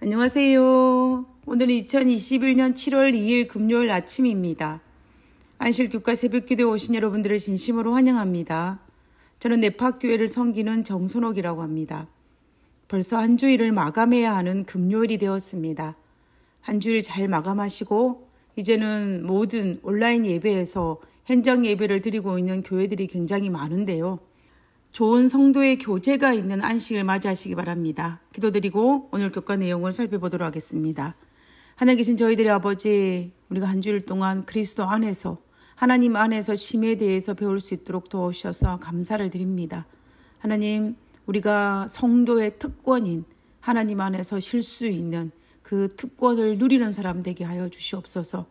안녕하세요. 오늘은 2021년 7월 2일 금요일 아침입니다. 안실교과 새벽기도에 오신 여러분들을 진심으로 환영합니다. 저는 네파교회를 섬기는 정선옥이라고 합니다. 벌써 한 주일을 마감해야 하는 금요일이 되었습니다. 한 주일 잘 마감하시고 이제는 모든 온라인 예배에서 현장 예배를 드리고 있는 교회들이 굉장히 많은데요. 좋은 성도의 교제가 있는 안식을 맞이하시기 바랍니다. 기도드리고 오늘 교과 내용을 살펴보도록 하겠습니다. 하늘 계신 저희들의 아버지, 우리가 한 주일 동안 그리스도 안에서 하나님 안에서 심에 대해서 배울 수 있도록 도와주셔서 감사를 드립니다. 하나님, 우리가 성도의 특권인 하나님 안에서 쉴 수 있는 그 특권을 누리는 사람 되게 하여 주시옵소서.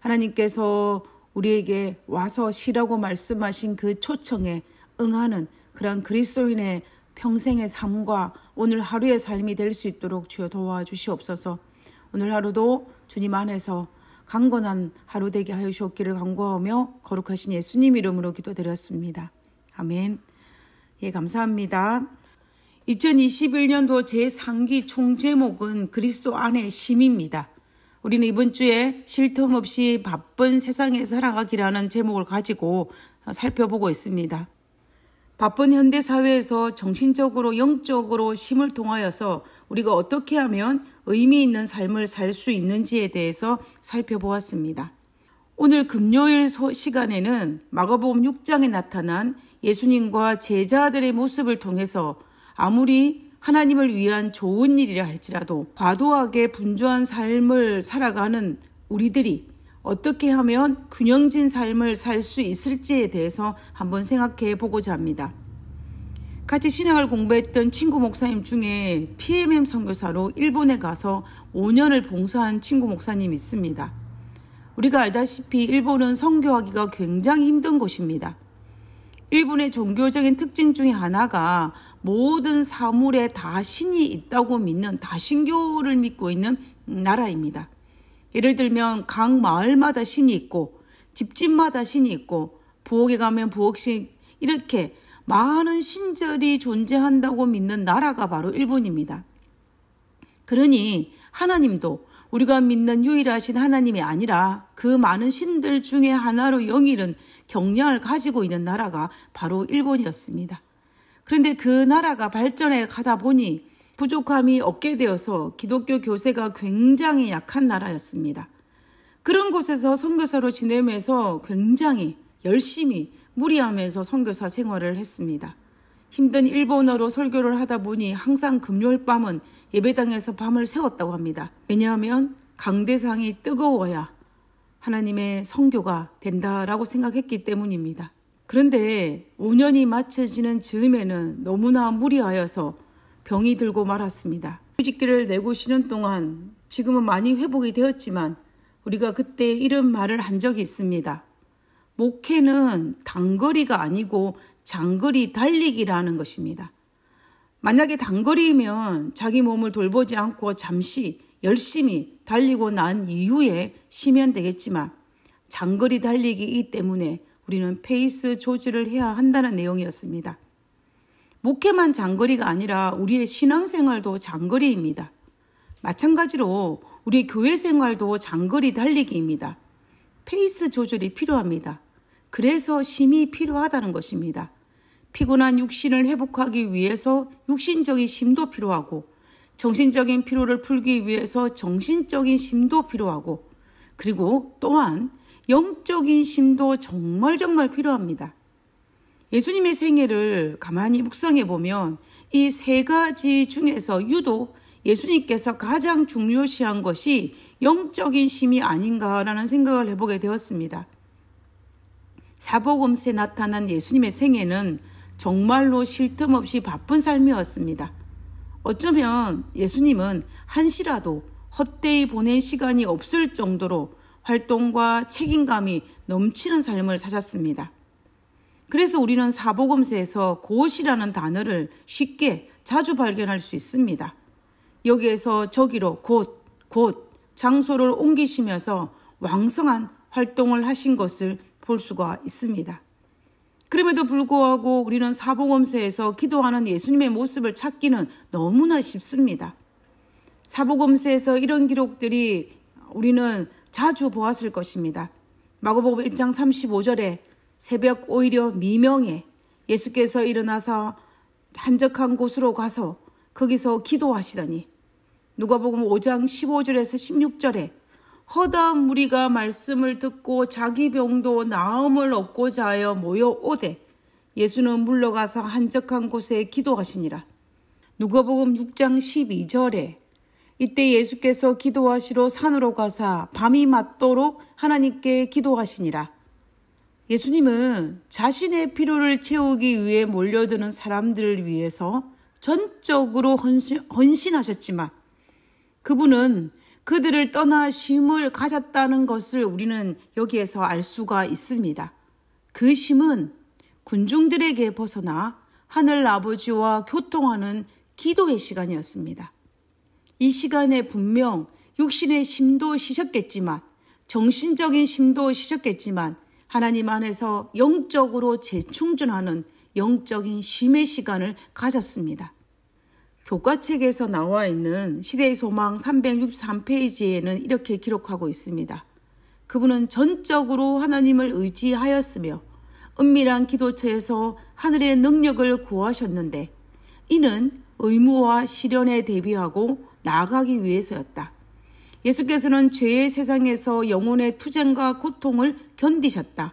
하나님께서 우리에게 와서 쉬라고 말씀하신 그 초청에 응하는 그런 그리스도인의 평생의 삶과 오늘 하루의 삶이 될 수 있도록 주여 도와주시옵소서. 오늘 하루도 주님 안에서 강건한 하루 되게 하여 주옵기를 간구하며 거룩하신 예수님 이름으로 기도드렸습니다. 아멘. 예, 감사합니다. 2021년도 제3기 총제목은 그리스도 안의 심입니다. 우리는 이번 주에 쉴틈 없이 바쁜 세상에 살아가기라는 제목을 가지고 살펴보고 있습니다. 바쁜 현대 사회에서 정신적으로 영적으로 힘을 통하여서 우리가 어떻게 하면 의미 있는 삶을 살 수 있는지에 대해서 살펴보았습니다. 오늘 금요일 시간에는 마가복음 6장에 나타난 예수님과 제자들의 모습을 통해서 아무리 하나님을 위한 좋은 일이라 할지라도 과도하게 분주한 삶을 살아가는 우리들이 어떻게 하면 균형진 삶을 살 수 있을지에 대해서 한번 생각해 보고자 합니다. 같이 신학을 공부했던 친구 목사님 중에 PMM 선교사로 일본에 가서 5년을 봉사한 친구 목사님 있습니다. 우리가 알다시피 일본은 선교하기가 굉장히 힘든 곳입니다. 일본의 종교적인 특징 중에 하나가 모든 사물에 다 신이 있다고 믿는 다신교를 믿고 있는 나라입니다. 예를 들면 각 마을마다 신이 있고 집집마다 신이 있고 부엌에 가면 부엌식 이렇게 많은 신절이 존재한다고 믿는 나라가 바로 일본입니다. 그러니 하나님도 우리가 믿는 유일하신 하나님이 아니라 그 많은 신들 중에 하나로 영일은 경량을 가지고 있는 나라가 바로 일본이었습니다. 그런데 그 나라가 발전해 가다 보니 부족함이 없게 되어서 기독교 교세가 굉장히 약한 나라였습니다. 그런 곳에서 선교사로 지내면서 굉장히 열심히 무리하면서 선교사 생활을 했습니다. 힘든 일본어로 설교를 하다 보니 항상 금요일 밤은 예배당에서 밤을 새웠다고 합니다. 왜냐하면 강대상이 뜨거워야 하나님의 성교가 된다라고 생각했기 때문입니다. 그런데 5년이 마쳐지는 즈음에는 너무나 무리하여서 병이 들고 말았습니다. 휴직기를 내고 쉬는 동안 지금은 많이 회복이 되었지만 우리가 그때 이런 말을 한 적이 있습니다. 목회는 단거리가 아니고 장거리 달리기라는 것입니다. 만약에 단거리면 자기 몸을 돌보지 않고 잠시 열심히 달리고 난 이후에 쉬면 되겠지만 장거리 달리기이 때문에 우리는 페이스 조절을 해야 한다는 내용이었습니다. 목회만 장거리가 아니라 우리의 신앙생활도 장거리입니다. 마찬가지로 우리 교회 생활도 장거리 달리기입니다. 페이스 조절이 필요합니다. 그래서 심이 필요하다는 것입니다. 피곤한 육신을 회복하기 위해서 육신적인 심도 필요하고 정신적인 피로를 풀기 위해서 정신적인 심도 필요하고 그리고 또한 영적인 심도 정말 정말 필요합니다. 예수님의 생애를 가만히 묵상해 보면 이 세 가지 중에서 유독 예수님께서 가장 중요시한 것이 영적인 심이 아닌가라는 생각을 해보게 되었습니다. 사복음세 나타난 예수님의 생애는 정말로 쉴 틈 없이 바쁜 삶이었습니다. 어쩌면 예수님은 한시라도 헛되이 보낸 시간이 없을 정도로 활동과 책임감이 넘치는 삶을 사셨습니다. 그래서 우리는 사복음서에서 곧이라는 단어를 쉽게 자주 발견할 수 있습니다. 여기에서 저기로 곧, 곧 장소를 옮기시면서 왕성한 활동을 하신 것을 볼 수가 있습니다. 그럼에도 불구하고 우리는 사복음서에서 기도하는 예수님의 모습을 찾기는 너무나 쉽습니다. 사복음서에서 이런 기록들이 우리는 자주 보았을 것입니다. 마고복음 1장 35절에 새벽 오히려 미명에 예수께서 일어나서 한적한 곳으로 가서 거기서 기도하시더니 누가복음 5장 15절에서 16절에 허다한 무리가 말씀을 듣고 자기 병도 나음을 얻고자 하여 모여 오되 예수는 물러가서 한적한 곳에 기도하시니라. 누가복음 6장 12절에 이때 예수께서 기도하시러 산으로 가사 밤이 맞도록 하나님께 기도하시니라. 예수님은 자신의 피로를 채우기 위해 몰려드는 사람들을 위해서 전적으로 헌신, 헌신하셨지만 그분은 그들을 떠나 심을 가졌다는 것을 우리는 여기에서 알 수가 있습니다. 그 쉼은 군중들에게 벗어나 하늘 아버지와 교통하는 기도의 시간이었습니다. 이 시간에 분명 육신의 심도 쉬셨겠지만 정신적인 심도 쉬셨겠지만 하나님 안에서 영적으로 재충전하는 영적인 쉼의 시간을 가졌습니다. 교과책에서 나와 있는 시대의 소망 363페이지에는 이렇게 기록하고 있습니다. 그분은 전적으로 하나님을 의지하였으며 은밀한 기도처에서 하늘의 능력을 구하셨는데 이는 의무와 시련에 대비하고 나아가기 위해서였다. 예수께서는 죄의 세상에서 영혼의 투쟁과 고통을 견디셨다.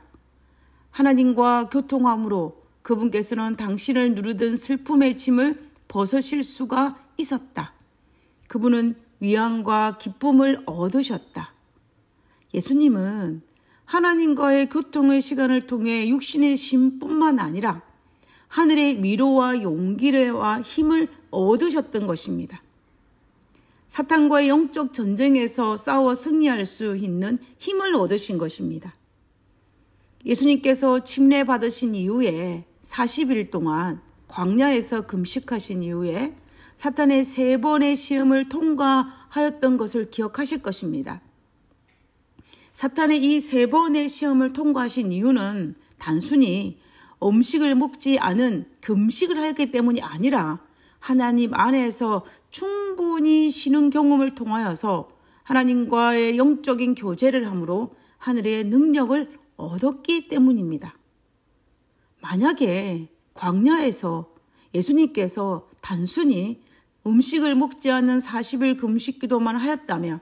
하나님과 교통함으로 그분께서는 당신을 누르던 슬픔의 짐을 벗으실 수가 있었다. 그분은 위안과 기쁨을 얻으셨다. 예수님은 하나님과의 교통의 시간을 통해 육신의 심뿐만 아니라 하늘의 위로와 용기와 힘을 얻으셨던 것입니다. 사탄과의 영적 전쟁에서 싸워 승리할 수 있는 힘을 얻으신 것입니다. 예수님께서 침례 받으신 이후에 40일 동안 광야에서 금식하신 이후에 사탄의 세 번의 시험을 통과하였던 것을 기억하실 것입니다. 사탄의 이 세 번의 시험을 통과하신 이유는 단순히 음식을 먹지 않은 금식을 하였기 때문이 아니라 하나님 안에서 충분히 쉬는 경험을 통하여서 하나님과의 영적인 교제를 함으로 하늘의 능력을 얻었기 때문입니다. 만약에 광야에서 예수님께서 단순히 음식을 먹지 않는 40일 금식 기도만 하였다면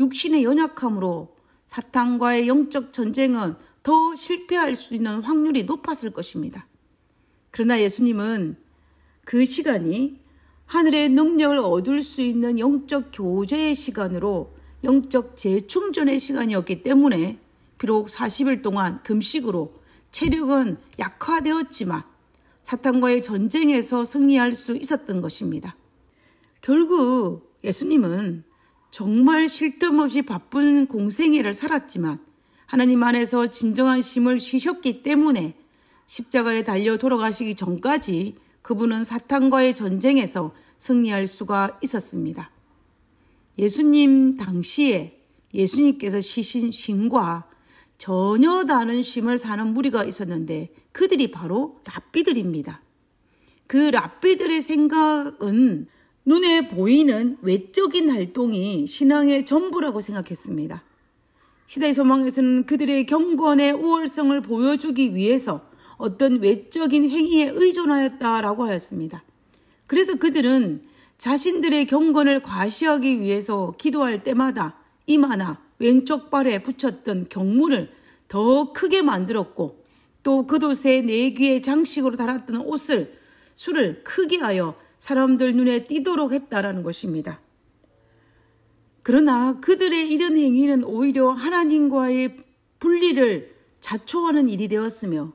육신의 연약함으로 사탄과의 영적 전쟁은 더 실패할 수 있는 확률이 높았을 것입니다. 그러나 예수님은 그 시간이 하늘의 능력을 얻을 수 있는 영적 교제의 시간으로 영적 재충전의 시간이었기 때문에 비록 40일 동안 금식으로 체력은 약화되었지만 사탄과의 전쟁에서 승리할 수 있었던 것입니다. 결국 예수님은 정말 쉴 틈 없이 바쁜 공생애를 살았지만 하나님 안에서 진정한 쉼을 쉬셨기 때문에 십자가에 달려 돌아가시기 전까지 그분은 사탄과의 전쟁에서 승리할 수가 있었습니다. 예수님 당시에 예수님께서 시신 신과 전혀 다른 심을 사는 무리가 있었는데 그들이 바로 랍비들입니다. 그 랍비들의 생각은 눈에 보이는 외적인 활동이 신앙의 전부라고 생각했습니다. 시대의 소망에서는 그들의 경건의 우월성을 보여주기 위해서 어떤 외적인 행위에 의존하였다라고 하였습니다. 그래서 그들은 자신들의 경건을 과시하기 위해서 기도할 때마다 이마나 왼쪽 발에 붙였던 경문을 더 크게 만들었고 또 그옷의 네귀의 장식으로 달았던 옷을 술을 크게 하여 사람들 눈에 띄도록 했다라는 것입니다. 그러나 그들의 이런 행위는 오히려 하나님과의 분리를 자초하는 일이 되었으며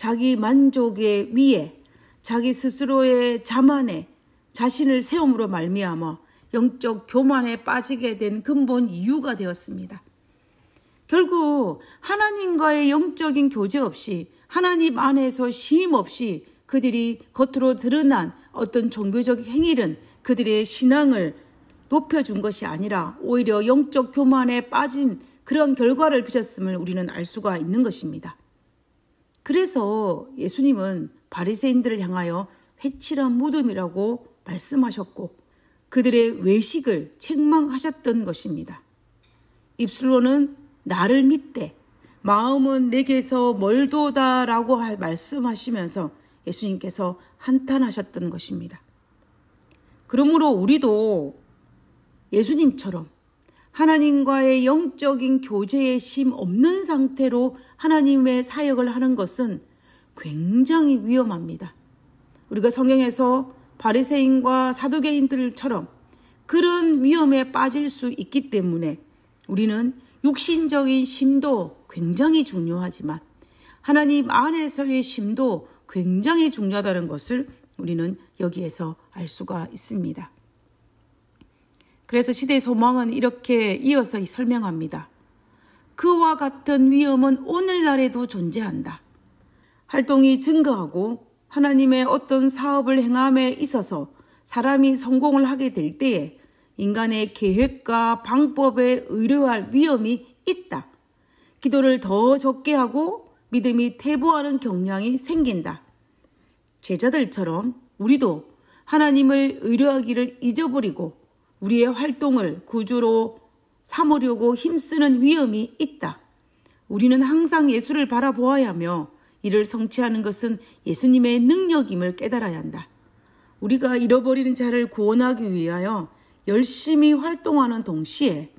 자기 만족의 위에 자기 스스로의 자만에 자신을 세움으로 말미암아 영적 교만에 빠지게 된 근본 이유가 되었습니다. 결국 하나님과의 영적인 교제 없이 하나님 안에서 쉼 없이 그들이 겉으로 드러난 어떤 종교적 행위는 그들의 신앙을 높여준 것이 아니라 오히려 영적 교만에 빠진 그런 결과를 빚었음을 우리는 알 수가 있는 것입니다. 그래서 예수님은 바리새인들을 향하여 회칠한 무덤이라고 말씀하셨고 그들의 외식을 책망하셨던 것입니다. 입술로는 나를 믿되 마음은 내게서 멀도다라고 말씀하시면서 예수님께서 한탄하셨던 것입니다. 그러므로 우리도 예수님처럼 하나님과의 영적인 교제의 심 없는 상태로 하나님의 사역을 하는 것은 굉장히 위험합니다. 우리가 성경에서 바리새인과 사도개인들처럼 그런 위험에 빠질 수 있기 때문에 우리는 육신적인 심도 굉장히 중요하지만 하나님 안에서의 심도 굉장히 중요하다는 것을 우리는 여기에서 알 수가 있습니다. 그래서 시대 소망은 이렇게 이어서 설명합니다. 그와 같은 위험은 오늘날에도 존재한다. 활동이 증가하고 하나님의 어떤 사업을 행함에 있어서 사람이 성공을 하게 될 때에 인간의 계획과 방법에 의뢰할 위험이 있다. 기도를 더 적게 하고 믿음이 퇴보하는 경향이 생긴다. 제자들처럼 우리도 하나님을 의뢰하기를 잊어버리고 우리의 활동을 구주로 삼으려고 힘쓰는 위험이 있다. 우리는 항상 예수를 바라보아야 하며 이를 성취하는 것은 예수님의 능력임을 깨달아야 한다. 우리가 잃어버리는 자를 구원하기 위하여 열심히 활동하는 동시에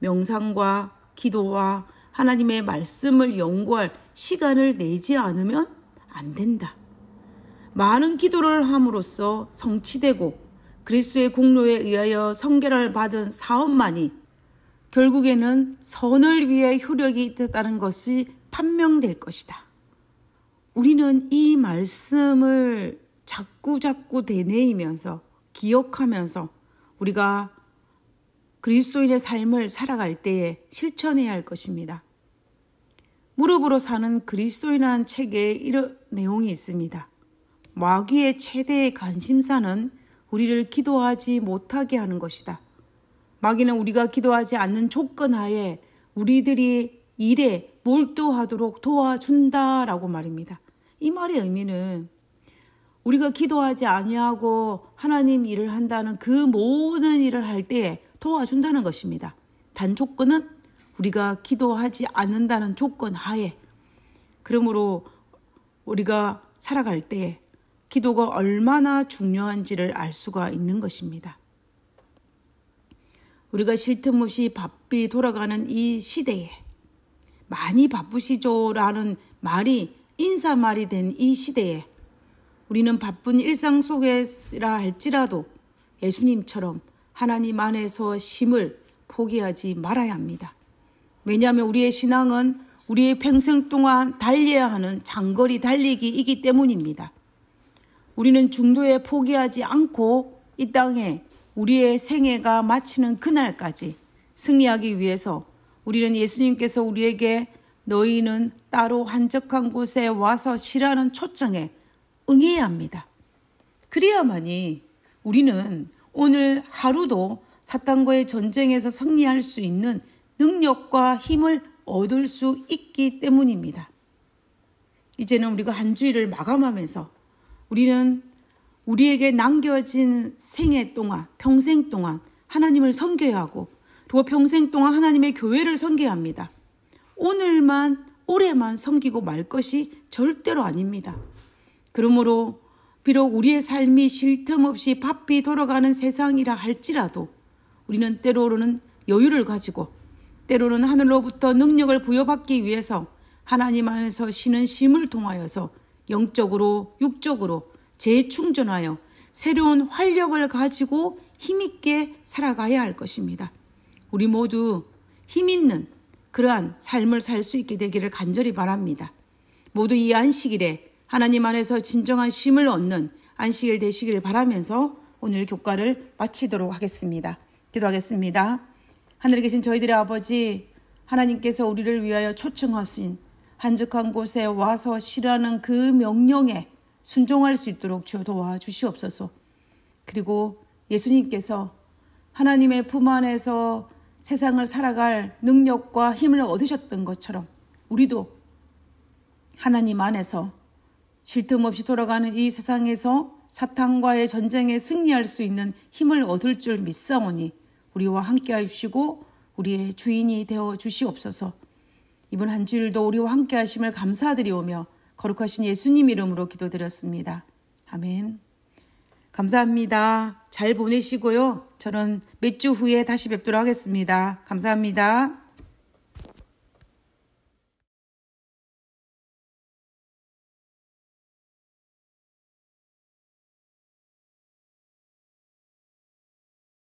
명상과 기도와 하나님의 말씀을 연구할 시간을 내지 않으면 안 된다. 많은 기도를 함으로써 성취되고 그리스도의 공로에 의하여 성결을 받은 사업만이 결국에는 선을 위해 효력이 있다는 것이 판명될 것이다. 우리는 이 말씀을 자꾸자꾸 되뇌이면서 기억하면서 우리가 그리스도인의 삶을 살아갈 때에 실천해야 할 것입니다. 무릎으로 사는 그리스도인한 책에 이런 내용이 있습니다. 마귀의 최대의 관심사는 우리를 기도하지 못하게 하는 것이다. 마귀는 우리가 기도하지 않는 조건 하에 우리들이 일에 몰두하도록 도와준다라고 말입니다. 이 말의 의미는 우리가 기도하지 아니하고 하나님 일을 한다는 그 모든 일을 할 때에 도와준다는 것입니다. 단 조건은 우리가 기도하지 않는다는 조건 하에 그러므로 우리가 살아갈 때에 기도가 얼마나 중요한지를 알 수가 있는 것입니다. 우리가 쉴틈 없이 바삐 돌아가는 이 시대에 많이 바쁘시죠? 라는 말이 인사말이 된 이 시대에 우리는 바쁜 일상 속에라 할지라도 예수님처럼 하나님 안에서 쉼을 포기하지 말아야 합니다. 왜냐하면 우리의 신앙은 우리의 평생 동안 달려야 하는 장거리 달리기이기 때문입니다. 우리는 중도에 포기하지 않고 이 땅에 우리의 생애가 마치는 그날까지 승리하기 위해서 우리는 예수님께서 우리에게 너희는 따로 한적한 곳에 와서 쉬라는 초청에 응해야 합니다. 그래야만이 우리는 오늘 하루도 사탄과의 전쟁에서 승리할 수 있는 능력과 힘을 얻을 수 있기 때문입니다. 이제는 우리가 한 주일을 마감하면서 우리는 우리에게 남겨진 생애 동안, 평생 동안 하나님을 섬겨야 하고 또 평생 동안 하나님의 교회를 섬겨야 합니다. 오늘만, 올해만 섬기고 말 것이 절대로 아닙니다. 그러므로 비록 우리의 삶이 쉴 틈 없이 바삐 돌아가는 세상이라 할지라도 우리는 때로는 여유를 가지고 때로는 하늘로부터 능력을 부여받기 위해서 하나님 안에서 쉬는 쉼을 통하여서 영적으로, 육적으로 재충전하여 새로운 활력을 가지고 힘있게 살아가야 할 것입니다. 우리 모두 힘있는 그러한 삶을 살 수 있게 되기를 간절히 바랍니다. 모두 이 안식일에 하나님 안에서 진정한 힘을 얻는 안식일 되시길 바라면서 오늘 교과를 마치도록 하겠습니다. 기도하겠습니다. 하늘에 계신 저희들의 아버지, 하나님께서 우리를 위하여 초청하신 한적한 곳에 와서 쉬라는 그 명령에 순종할 수 있도록 주여 도와주시옵소서. 그리고 예수님께서 하나님의 품 안에서 세상을 살아갈 능력과 힘을 얻으셨던 것처럼 우리도 하나님 안에서 쉴 틈 없이 돌아가는 이 세상에서 사탄과의 전쟁에 승리할 수 있는 힘을 얻을 줄 믿사오니 우리와 함께 하시고 우리의 주인이 되어 주시옵소서. 이번 한 주일도 우리와 함께 하심을 감사드리오며 거룩하신 예수님 이름으로 기도드렸습니다. 아멘. 감사합니다. 잘 보내시고요. 저는 몇 주 후에 다시 뵙도록 하겠습니다. 감사합니다.